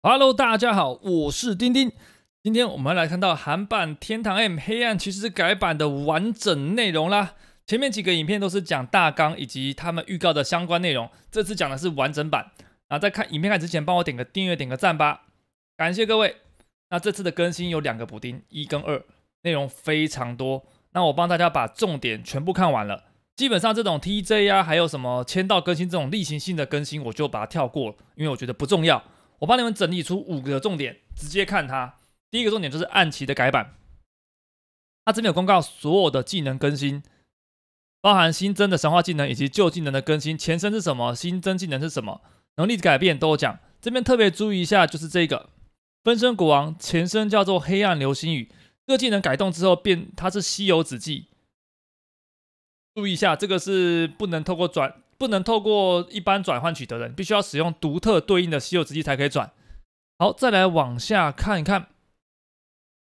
Hello，大家好，我是钉钉。今天我们来看到韩版《天堂 M》黑暗骑士改版的完整内容啦。前面几个影片都是讲大纲以及他们预告的相关内容，这次讲的是完整版。啊，在看影片看之前，帮我点个订阅，点个赞吧。感谢各位。那这次的更新有两个补丁，一跟二，内容非常多。那我帮大家把重点全部看完了。基本上这种 TJ 啊，还有什么签到更新这种例行性的更新，我就把它跳过，了，因为我觉得不重要。我帮你们整理出五个重点，直接看它。第一个重点就是暗棋的改版，它这边有公告所有的技能更新，包含新增的神话技能以及旧技能的更新。前身是什么？新增技能是什么？能力改变都有讲。这边特别注意一下，就是这个分身国王，前身叫做黑暗流星雨，这个技能改动之后变，它是稀有子技注意一下，这个是不能透过转。不能透过一般转换取得的，必须要使用独特对应的稀有值机才可以转。好，再来往下看一看。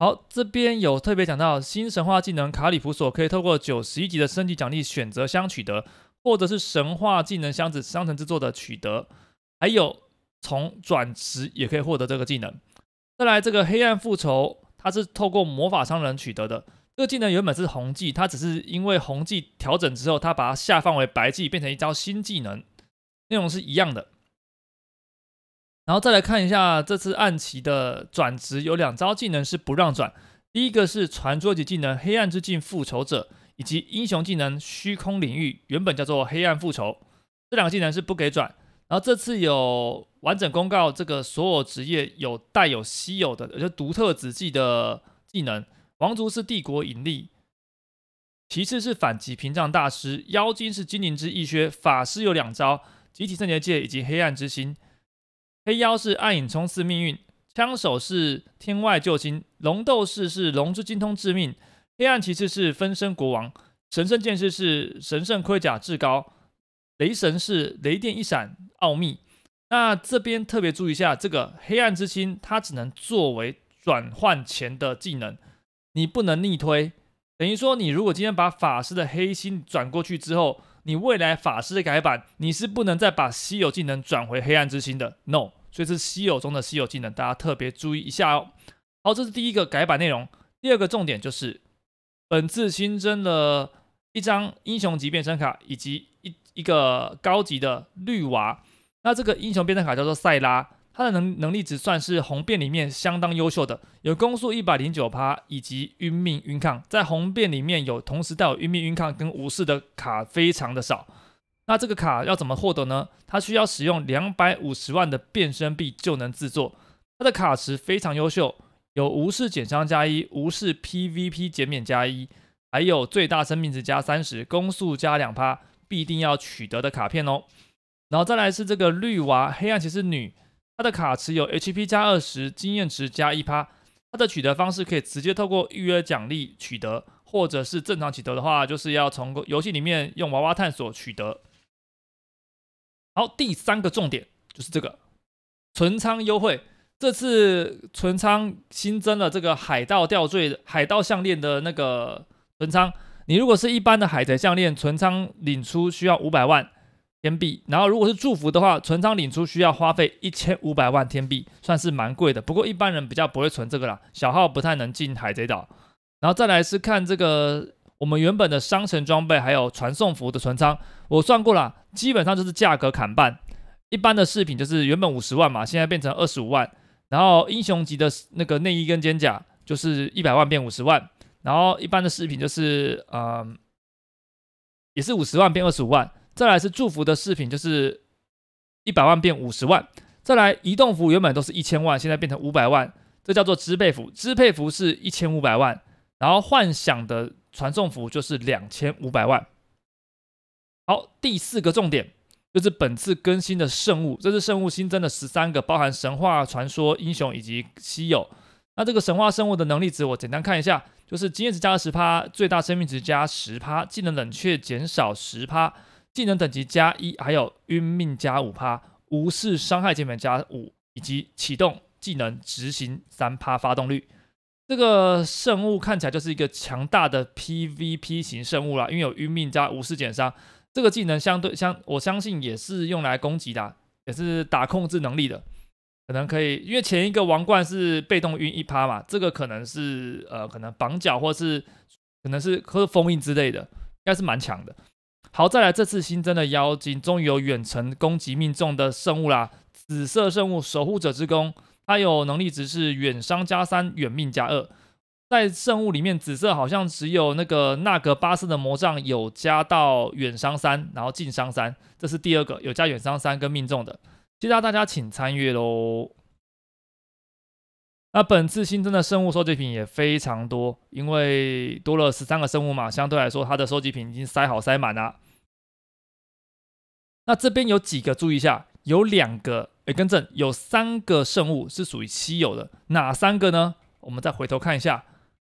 好，这边有特别讲到新神话技能卡里普索，可以透过九十一级的升级奖励选择箱取得，或者是神话技能箱子商城制作的取得，还有从转职也可以获得这个技能。再来，这个黑暗复仇，它是透过魔法商人取得的。这个技能原本是红技，它只是因为红技调整之后，它把它下放为白技，变成一招新技能，内容是一样的。然后再来看一下这次暗骑的转职，有两招技能是不让转。第一个是传说级技能《黑暗之境复仇者》，以及英雄技能《虚空领域》，原本叫做《黑暗复仇》，这两个技能是不给转。然后这次有完整公告，这个所有职业有带有稀有的，也就独特子技的技能。王族是帝国引力，其次是反击屏障大师，妖精是精灵之翼靴，法师有两招：集体圣洁界以及黑暗之心。黑妖是暗影冲刺命运，枪手是天外救星，龙斗士是龙之精通致命，黑暗骑士是分身国王，神圣剑士是神圣盔甲至高，雷神是雷电一闪奥秘。那这边特别注意一下，这个黑暗之心它只能作为转换前的技能。你不能逆推，等于说你如果今天把法师的黑心转过去之后，你未来法师的改版，你是不能再把稀有技能转回黑暗之心的。No，所以是稀有中的稀有技能，大家特别注意一下哦。好，这是第一个改版内容。第二个重点就是，本次新增了一张英雄级变身卡以及一一个高级的绿娃。那这个英雄变身卡叫做赛拉。它的能能力值算是红变里面相当优秀的，有攻速一百零九趴，以及晕命晕抗，在红变里面有同时带有晕命晕抗跟无视的卡非常的少。那这个卡要怎么获得呢？它需要使用两百五十万的变身币就能制作。它的卡池非常优秀，有无视减伤加一，无视 PVP 减免加一，还有最大生命值加三十，攻速加两趴，必定要取得的卡片哦。然后再来是这个绿娃黑暗骑士女。它的卡池有 HP 加二十，经验值加一趴。它的取得方式可以直接透过预约奖励取得，或者是正常取得的话，就是要从游戏里面用娃娃探索取得。好，第三个重点就是这个存仓优惠。这次存仓新增了这个海盗吊坠、海盗项链的那个存仓。你如果是一般的海贼项链存仓领出，需要五百万。天币，然后如果是祝福的话，存仓领出需要花费一千五百万天币，算是蛮贵的。不过一般人比较不会存这个啦，小号不太能进海贼岛。然后再来是看这个我们原本的商城装备还有传送符的存仓，我算过了，基本上就是价格砍半。一般的饰品就是原本五十万嘛，现在变成二十五万。然后英雄级的那个内衣跟肩甲就是一百万变五十万，然后一般的饰品就是嗯，也是五十万变二十五万。再来是祝福的饰品，就是一百万变五十万。再来移动符原本都是一千万，现在变成五百万，这叫做支配符。支配符是一千五百万，然后幻想的传送符就是两千五百万。好，第四个重点就是本次更新的圣物，这次圣物新增了十三个，包含神话、传说、英雄以及稀有。那这个神话生物的能力值我简单看一下，就是经验值加二十趴，最大生命值加十趴，技能冷却减少十趴。技能等级加一，还有晕命加五趴，无视伤害减免加五，以及启动技能执行三趴发动率。这个圣物看起来就是一个强大的 PVP 型圣物啦，因为有晕命加无视减伤。这个技能相对相，我相信也是用来攻击的，也是打控制能力的。可能可以，因为前一个王冠是被动晕一趴嘛，这个可能是呃，可能绑脚，或是可能是和封印之类的，应该是蛮强的。好，再来这次新增的妖精，终于有远程攻击命中。的圣物啦，紫色圣物守护者之弓，它有能力值是远伤加三，远命加二。在圣物里面，紫色好像只有那个纳格巴斯的魔杖有加到远伤三，然后近伤三，这是第二个有加远伤三跟命中的。接下来大家请参与喽。那本次新增的圣物收集品也非常多，因为多了十三个圣物嘛，相对来说它的收集品已经塞好塞满了。那这边有几个注意一下，有两个诶，更正，有三个圣物是属于稀有的，哪三个呢？我们再回头看一下，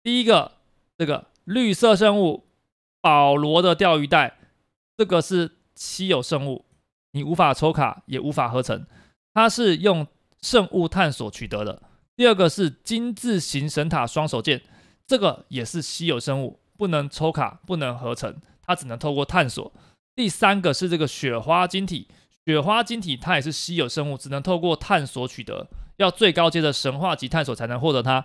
第一个这个绿色圣物保罗的钓鱼袋，这个是稀有圣物，你无法抽卡，也无法合成，它是用圣物探索取得的。第二个是金字形神塔双手剑，这个也是稀有圣物，不能抽卡，不能合成，它只能透过探索。第三个是这个雪花晶体，雪花晶体它也是稀有生物，只能透过探索取得，要最高阶的神话级探索才能获得它。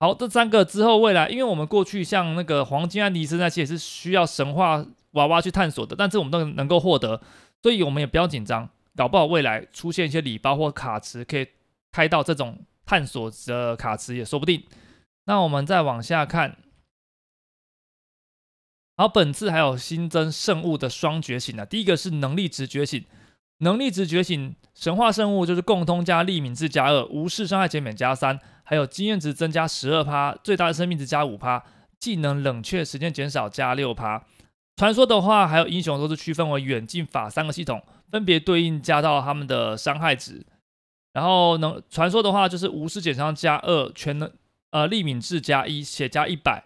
好，这三个之后未来，因为我们过去像那个黄金安迪斯那些也是需要神话娃娃去探索的，但是我们都能够获得，所以我们也不要紧张，搞不好未来出现一些礼包或卡池可以开到这种探索的卡池也说不定。那我们再往下看。然后本次还有新增圣物的双觉醒呢。第一个是能力值觉醒，能力值觉醒，神话圣物就是共通加利敏智加二，无视伤害减免加三，还有经验值增加十二趴，最大的生命值加五趴，技能冷却时间减少加六趴。传说的话，还有英雄都是区分为远近法三个系统，分别对应加到他们的伤害值。然后能传说的话就是无视减伤加二，全能呃利敏智加一，血加一百。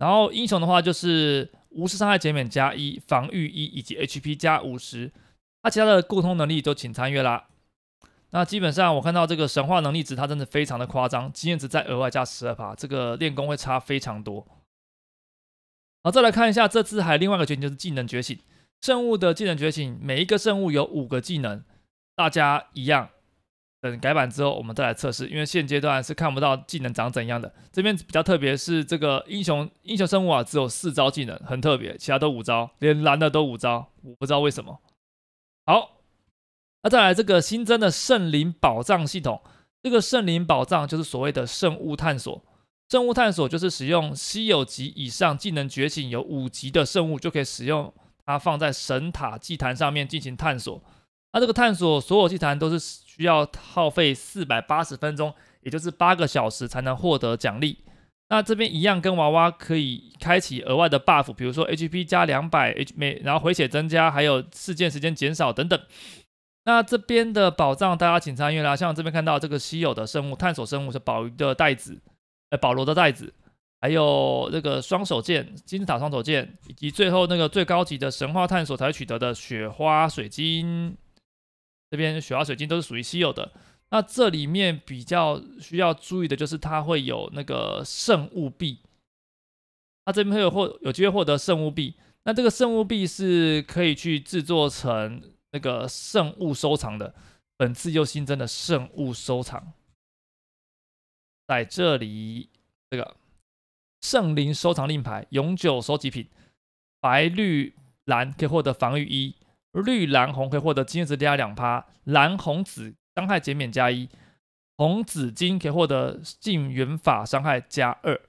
然后英雄的话就是无视伤害减免加一，防御一以及 HP 加五十，那其他的沟通能力就请参阅啦。那基本上我看到这个神话能力值，它真的非常的夸张，经验值再额外加十二趴，这个练工会差非常多。好，再来看一下这次还另外一个决定就是技能觉醒，圣物的技能觉醒，每一个圣物有五个技能，大家一样。等改版之后，我们再来测试，因为现阶段是看不到技能长怎样的。这边比较特别是这个英雄英雄生物啊，只有四招技能，很特别，其他都五招，连蓝的都五招，我不知道为什么。好，那再来这个新增的圣灵宝藏系统，这个圣灵宝藏就是所谓的圣物探索，圣物探索就是使用稀有级以上技能觉醒有五级的圣物就可以使用它放在神塔祭坛上面进行探索。那这个探索所有祭坛都是。需要耗费四百八十分钟，也就是八个小时才能获得奖励。那这边一样跟娃娃可以开启额外的 buff，比如说 HP 加两百，每然后回血增加，还有事件时间减少等等。那这边的宝藏大家请参阅啦，像这边看到这个稀有的生物探索生物是宝鱼的袋子，呃，保罗的袋子，还有这个双手剑金字塔双手剑，以及最后那个最高级的神话探索才取得的雪花水晶。这边雪花水晶都是属于稀有的，那这里面比较需要注意的就是它会有那个圣物币，它这边会有获有机会获得圣物币，那这个圣物币是可以去制作成那个圣物收藏的，本次又新增的圣物收藏，在这里这个圣灵收藏令牌永久收集品，白、绿、蓝可以获得防御一，绿蓝红可以获得经验值加两趴，蓝红紫伤害减免加一，红紫金可以获得近远法伤害加二。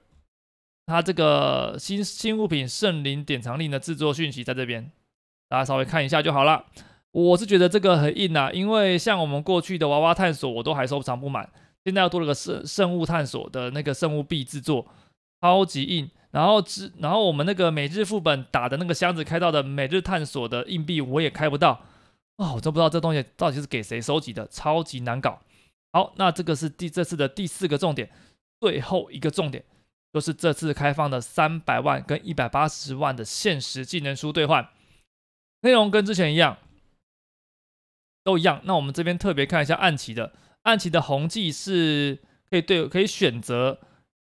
它这个新新物品圣灵典藏令的制作讯息在这边，大家稍微看一下就好了。我是觉得这个很硬啊，因为像我们过去的娃娃探索，我都还收藏不满，现在又多了个圣圣物探索的那个圣物币制作，超级硬。然后之然后我们那个每日副本打的那个箱子开到的每日探索的硬币，我也开不到。哦，我都不知道这东西到底是给谁收集的，超级难搞。好，那这个是第这次的第四个重点，最后一个重点就是这次开放的三百万跟一百八十万的限时技能书兑换内容跟之前一样，都一样。那我们这边特别看一下暗棋的暗棋的红记是可以对可以选择。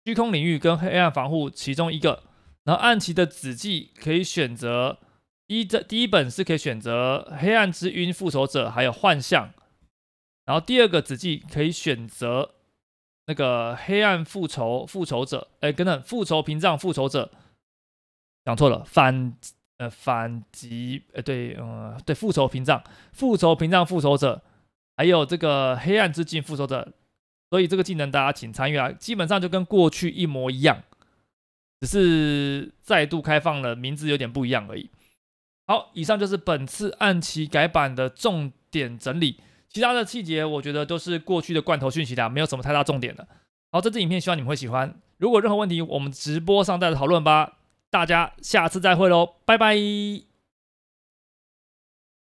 虚空领域跟黑暗防护其中一个，然后暗棋的子技可以选择一这第一本是可以选择黑暗之晕复仇者还有幻象，然后第二个子技可以选择那个黑暗复仇复仇者，哎等等复仇屏障复仇者，讲错了反呃反击呃对嗯对复仇屏障复仇屏障复仇者，还有这个黑暗之镜复仇者。所以这个技能大家请参与啊，基本上就跟过去一模一样，只是再度开放了，名字有点不一样而已。好，以上就是本次暗棋改版的重点整理，其他的细节我觉得都是过去的罐头讯息啦，没有什么太大重点的。好，这支影片希望你们会喜欢，如果任何问题我们直播上再讨论吧，大家下次再会喽，拜拜。